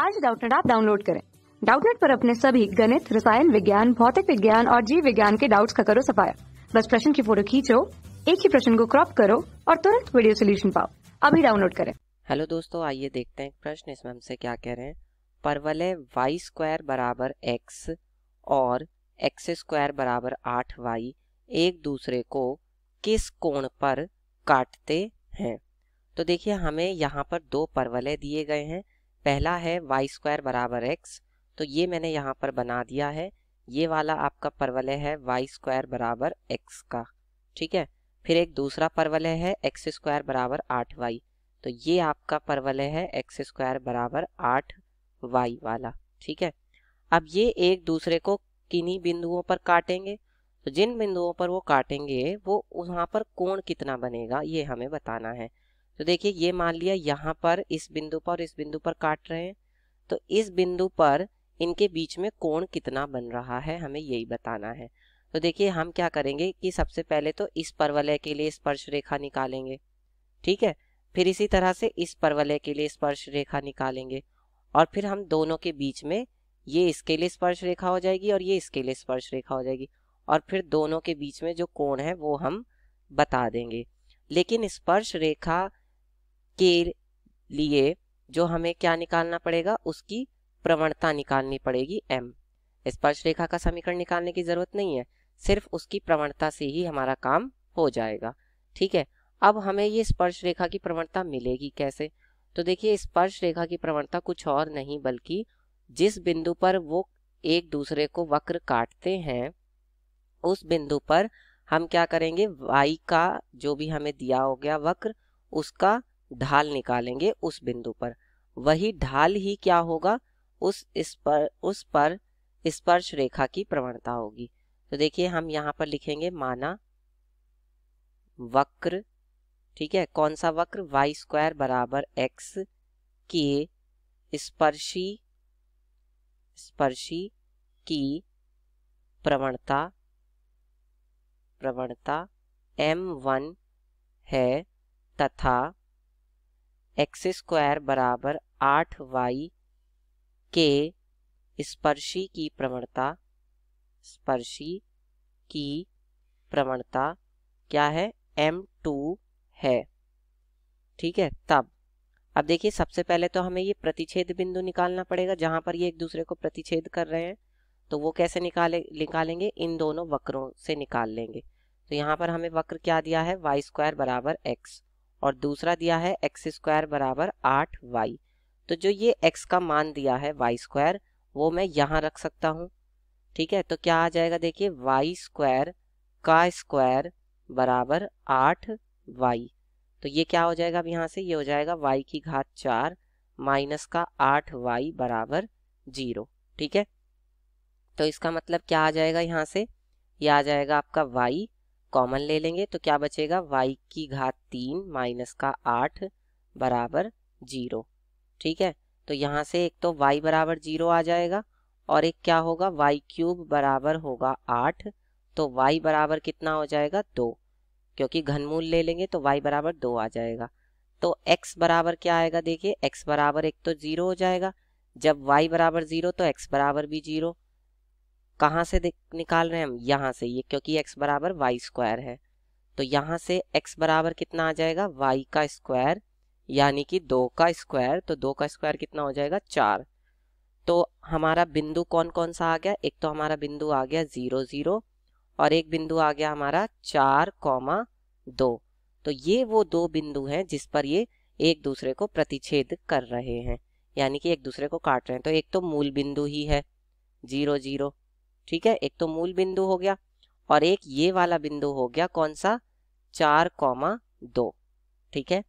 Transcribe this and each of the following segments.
आज डाउटनेट आप डाउनलोड करें डाउटनेट पर अपने सभी गणित रसायन विज्ञान भौतिक विज्ञान और जीव विज्ञान के डाउट्स का करो सफाया बस प्रश्न की फोटो खींचो एक ही प्रश्न को क्रॉप करो और तुरंत वीडियो सोल्यूशन पाओ अभी डाउनलोड करें हेलो दोस्तों आइए देखते हैं प्रश्न इसमें हमसे क्या कह रहे हैं परवलय वाई स्क्वायर बराबर एक्स और एक्स स्क्वायर बराबर आठ वाई एक दूसरे को किस कोण पर काटते हैं तो देखिए हमें यहाँ पर दो परवलें दिए गए हैं पहला है वाई स्क्वायर बराबर एक्स तो ये मैंने यहाँ पर बना दिया है ये वाला आपका परवलय है वाई स्क्वायर बराबर एक्स का ठीक है फिर एक दूसरा परवलय है एक्स स्क्वायर बराबर आठ वाई तो ये आपका परवलय है एक्स स्क्वायर बराबर आठ वाई वाला ठीक है अब ये एक दूसरे को किन्हीं बिंदुओं पर काटेंगे तो जिन बिंदुओं पर वो काटेंगे वो वहाँ पर कोण कितना बनेगा ये हमें बताना है तो देखिए ये मान लिया यहाँ पर इस बिंदु पर इस बिंदु पर काट रहे हैं तो इस बिंदु पर इनके बीच में कोण कितना बन रहा है हमें यही बताना है तो देखिए हम क्या करेंगे कि सबसे पहले तो इस परवलय के लिए स्पर्श रेखा निकालेंगे ठीक है फिर इसी तरह से इस परवलय के लिए स्पर्श रेखा निकालेंगे और फिर हम दोनों के बीच में ये इसके लिए स्पर्श रेखा हो जाएगी और ये इसके लिए स्पर्श रेखा हो जाएगी और फिर दोनों के बीच में जो कोण है वो हम बता देंगे लेकिन स्पर्श रेखा के लिए जो हमें क्या निकालना पड़ेगा उसकी प्रवणता निकालनी पड़ेगी एम स्पर्श रेखा का समीकरण निकालने की जरूरत नहीं है सिर्फ उसकी प्रवणता से ही हमारा काम हो जाएगा ठीक है अब हमें ये स्पर्श रेखा की प्रवणता मिलेगी कैसे तो देखिए स्पर्श रेखा की प्रवणता कुछ और नहीं बल्कि जिस बिंदु पर वो एक दूसरे को वक्र काटते हैं उस बिंदु पर हम क्या करेंगे वाई का जो भी हमें दिया हो गया वक्र उसका ढाल निकालेंगे उस बिंदु पर वही ढाल ही क्या होगा उस इस पर उस पर स्पर्श रेखा की प्रवणता होगी तो देखिए हम यहाँ पर लिखेंगे माना वक्र ठीक है कौन सा वक्र वाई स्क्वायर बराबर एक्स के स्पर्शी स्पर्शी की प्रवणता प्रवणता एम वन है तथा एक्स स्क्वायर बराबर आठ वाई के स्पर्शी की प्रवणता स्पर्शी की प्रवणता क्या है एम टू है ठीक है तब अब देखिए सबसे पहले तो हमें ये प्रतिच्छेद बिंदु निकालना पड़ेगा जहां पर ये एक दूसरे को प्रतिच्छेद कर रहे हैं तो वो कैसे निकाले निकालेंगे इन दोनों वक्रों से निकाल लेंगे तो यहाँ पर हमें वक्र क्या दिया है वाई स्क्वायर बराबर एक्स और दूसरा दिया है एक्स स्क्वायर बराबर आठ वाई तो जो ये एक्स का मान दिया है वाई स्क्वायर वो मैं यहाँ रख सकता हूँ ठीक है तो क्या आ जाएगा देखिए वाई स्क्वायर का स्क्वायर बराबर आठ वाई तो ये क्या हो जाएगा अब यहाँ से ये हो जाएगा वाई की घात चार माइनस का आठ वाई बराबर जीरो ठीक है तो इसका मतलब क्या आ जाएगा यहाँ से ये आ जाएगा आपका वाई कॉमन ले लेंगे तो क्या बचेगा वाई की घात तीन माइनस का आठ बराबर जीरो ठीक है तो यहाँ से एक तो वाई बराबर जीरो आ जाएगा और एक क्या होगा वाई क्यूब बराबर होगा आठ तो वाई बराबर कितना हो जाएगा दो क्योंकि घनमूल ले लेंगे तो वाई बराबर दो आ जाएगा तो एक्स बराबर क्या आएगा देखिए एक्स बराबर एक तो जीरो हो जाएगा जब वाई बराबर जीरो तो एक्स बराबर भी जीरो कहाँ से निकाल रहे हैं हम यहाँ से ये क्योंकि एक्स बराबर वाई स्क्वायर है तो यहाँ से एक्स बराबर कितना आ जाएगा वाई का स्क्वायर यानी कि दो का स्क्वायर तो दो का स्क्वायर कितना हो जाएगा चार तो हमारा बिंदु कौन कौन सा आ गया एक तो हमारा बिंदु आ गया ज़ीरो ज़ीरो और एक बिंदु आ गया हमारा चार कौमा दो तो ये वो दो बिंदु हैं जिस पर ये एक दूसरे को प्रतिच्छेद कर रहे हैं यानी कि एक दूसरे को काट रहे हैं तो एक तो मूल बिंदु ही है जीरो जीरो ठीक है एक तो मूल बिंदु हो गया और एक ये वाला बिंदु हो गया कौन सा चार कौमा दो ठीक है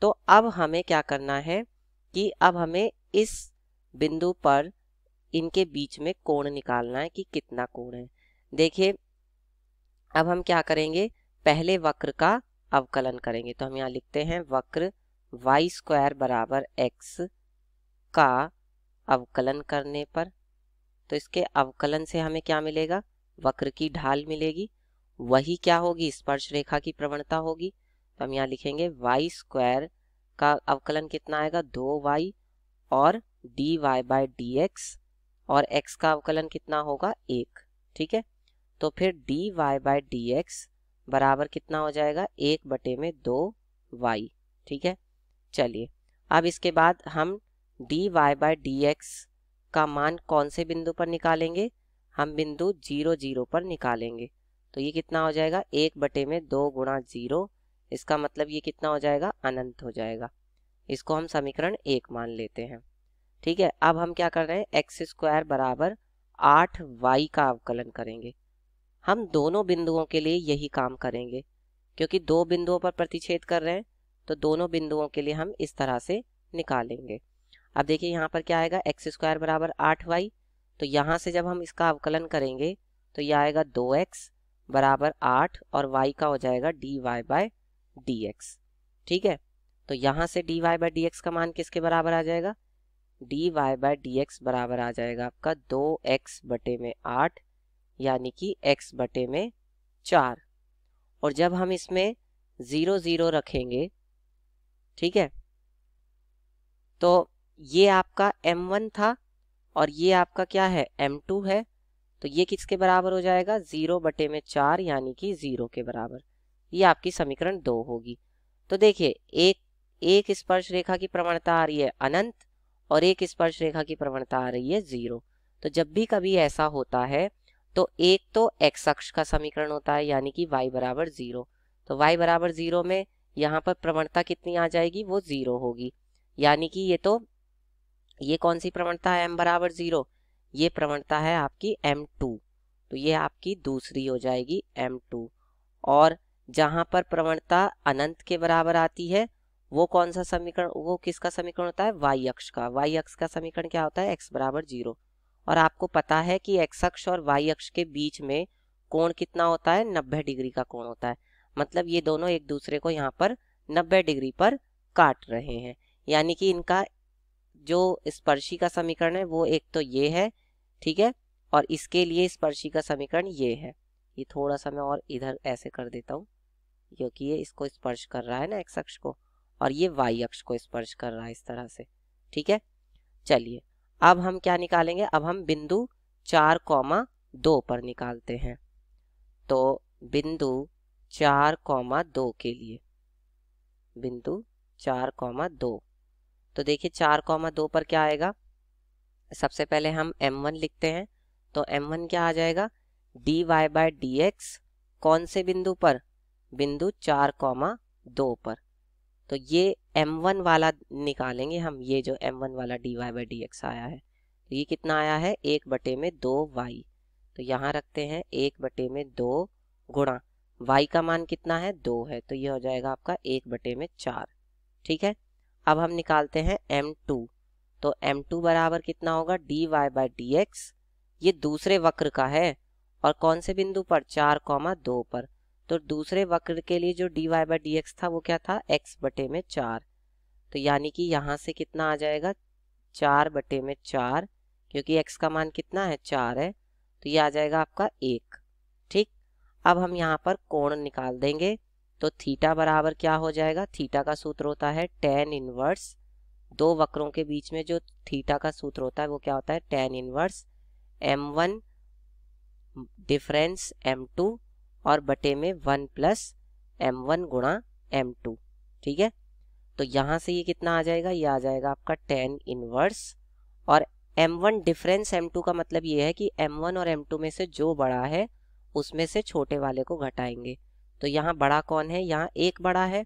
तो अब हमें क्या करना है कि अब हमें इस बिंदु पर इनके बीच में कोण निकालना है कि कितना कोण है देखिए अब हम क्या करेंगे पहले वक्र का अवकलन करेंगे तो हम यहाँ लिखते हैं वक्र वाई स्क्वायर बराबर एक्स का अवकलन करने पर तो इसके अवकलन से हमें क्या मिलेगा वक्र की ढाल मिलेगी वही क्या होगी स्पर्श रेखा की प्रवणता होगी तो हम यहाँ लिखेंगे वाई स्क्वायर का अवकलन कितना आएगा दो वाई और D Y by D X और एक्स का अवकलन कितना होगा एक ठीक है तो फिर D Y by D X बराबर कितना हो जाएगा एक बटे में दो वाई ठीक है चलिए अब इसके बाद हम D Y by D X का मान कौन से बिंदु पर निकालेंगे हम बिंदु जीरो जीरो पर निकालेंगे तो ये कितना हो जाएगा एक बटे में दो गुणा जीरो इसका मतलब ये कितना हो जाएगा अनंत हो जाएगा इसको हम समीकरण एक मान लेते हैं ठीक है अब हम क्या कर रहे हैं एक्स स्क्वायर बराबर आठ वाई का अवकलन करेंगे हम दोनों बिंदुओं के लिए यही काम करेंगे क्योंकि दो बिंदुओं पर प्रतिच्छेद कर रहे हैं तो दोनों बिंदुओं के लिए हम इस तरह से निकालेंगे अब देखिए यहाँ पर क्या आएगा एक्स स्क्वायर बराबर आठ वाई तो यहाँ से जब हम इसका अवकलन करेंगे तो ये आएगा दो एक्स बराबर आठ और वाई का हो जाएगा D Y by D X ठीक है तो यहाँ से D Y by D X का मान किसके बराबर आ जाएगा D Y by D X बराबर आ जाएगा आपका दो एक्स बटे में आठ यानी कि एक्स बटे में चार और जब हम इसमें ज़ीरो ज़ीरो रखेंगे ठीक है तो ये आपका m1 था और ये आपका क्या है m2 है तो ये किसके बराबर हो जाएगा जीरो बटे में चार यानी कि जीरो के बराबर ये आपकी समीकरण दो होगी तो देखिए एक एक स्पर्श रेखा की प्रवणता आ रही है अनंत और एक स्पर्श रेखा की प्रवणता आ रही है जीरो तो जब भी कभी ऐसा होता है तो एक तो एक्स अक्ष का समीकरण होता है यानी कि वाई बराबर जीरो तो वाई बराबर जीरो में यहाँ पर प्रवणता कितनी आ जाएगी वो जीरो होगी यानी कि ये तो ये कौन सी प्रवणता है एम बराबर जीरो ये प्रवणता है आपकी एम टू तो ये आपकी दूसरी हो जाएगी एम टू और जहां पर प्रवणता अनंत के बराबर आती है वो कौन सा समीकरण वो किसका समीकरण होता है वाई अक्ष का वाई अक्ष का समीकरण क्या होता है एक्स बराबर जीरो और आपको पता है कि एक्स अक्ष और वाई अक्ष के बीच में कोण कितना होता है नब्बे डिग्री का कोण होता है मतलब ये दोनों एक दूसरे को यहाँ पर नब्बे डिग्री पर काट रहे हैं यानी कि इनका जो स्पर्शी का समीकरण है वो एक तो ये है ठीक है और इसके लिए स्पर्शी का समीकरण ये है ये थोड़ा सा मैं और इधर ऐसे कर देता हूँ क्योंकि ये इसको स्पर्श कर रहा है ना एक्स अक्ष को और ये वाई अक्ष को स्पर्श कर रहा है इस तरह से ठीक है चलिए अब हम क्या निकालेंगे अब हम बिंदु चार कौमा दो पर निकालते हैं तो बिंदु चार कौमा दो के लिए बिंदु चार कौमा दो तो देखिए चार कॉमा दो पर क्या आएगा सबसे पहले हम m1 लिखते हैं तो m1 क्या आ जाएगा D Y by D X कौन से बिंदु पर बिंदु चार कॉमा दो पर तो ये m1 वाला निकालेंगे हम ये जो m1 वाला D Y by D X आया है तो ये कितना आया है एक बटे में दो वाई तो यहाँ रखते हैं एक बटे में दो गुणा वाई का मान कितना है दो है तो ये हो जाएगा आपका एक बटे में चार ठीक है अब हम निकालते हैं एम टू तो एम टू बराबर कितना होगा D Y by D X ये दूसरे वक्र का है और कौन से बिंदु पर चार कौमा दो पर तो दूसरे वक्र के लिए जो D Y by D X था वो क्या था एक्स बटे में चार तो यानी कि यहाँ से कितना आ जाएगा चार बटे में चार क्योंकि एक्स का मान कितना है चार है तो ये आ जाएगा आपका एक ठीक अब हम यहाँ पर कोण निकाल देंगे तो थीटा बराबर क्या हो जाएगा थीटा का सूत्र होता है टेन इनवर्स दो वक्रों के बीच में जो थीटा का सूत्र होता है वो क्या होता है tan inverse M one difference M two और बटे में वन प्लस एम वन गुणा एम टू ठीक है तो यहाँ से ये कितना आ जाएगा ये आ जाएगा आपका टेन इनवर्स और M one difference M two का मतलब ये है कि एम वन और एम टू में से जो बड़ा है उसमें से छोटे वाले को घटाएंगे तो यहाँ बड़ा कौन है यहाँ एक बड़ा है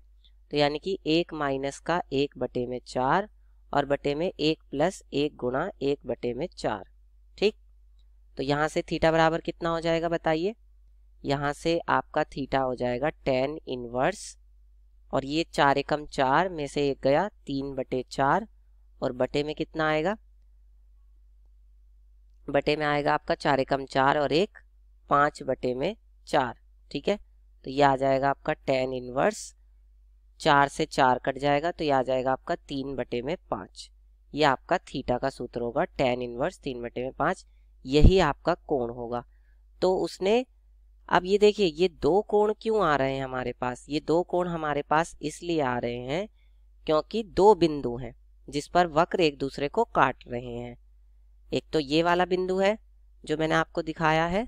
तो यानी कि एक माइनस का एक बटे में चार और बटे में एक प्लस एक गुणा एक बटे में चार ठीक तो यहाँ से थीटा बराबर कितना हो जाएगा बताइए यहाँ से आपका थीटा हो जाएगा टेन इनवर्स और ये चार एकम चार में से एक गया तीन बटे चार और बटे में कितना आएगा बटे में आएगा आपका चार एकम चार और एक पाँच बटे में चार ठीक है तो ये आ जाएगा आपका टेन इनवर्स चार से चार कट जाएगा तो ये आ जाएगा आपका तीन बटे में पाँच ये आपका थीटा का सूत्र होगा टेन इनवर्स तीन बटे में पाँच यही आपका कोण होगा तो उसने अब ये देखिए ये दो कोण क्यों आ रहे हैं हमारे पास ये दो कोण हमारे पास इसलिए आ रहे हैं क्योंकि दो बिंदु हैं जिस पर वक्र एक दूसरे को काट रहे हैं एक तो ये वाला बिंदु है जो मैंने आपको दिखाया है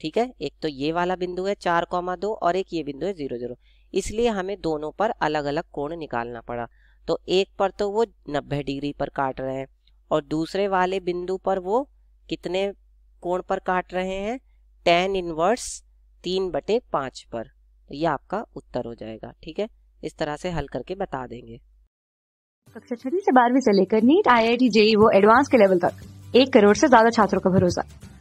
ठीक है एक तो ये वाला बिंदु है चार कौमा दो और एक ये बिंदु है जीरो जीरो इसलिए हमें दोनों पर अलग अलग कोण निकालना पड़ा तो एक पर तो वो नब्बे डिग्री पर काट रहे हैं और दूसरे वाले बिंदु पर वो कितने कोण पर काट रहे हैं टेन इनवर्स तीन बटे पांच पर तो ये आपका उत्तर हो जाएगा ठीक है इस तरह से हल करके बता देंगे कक्षा छठी से बारहवीं से लेकर NEET I I T JEE वो एडवांस के लेवल तक एक करोड़ से ज्यादा छात्रों का भरोसा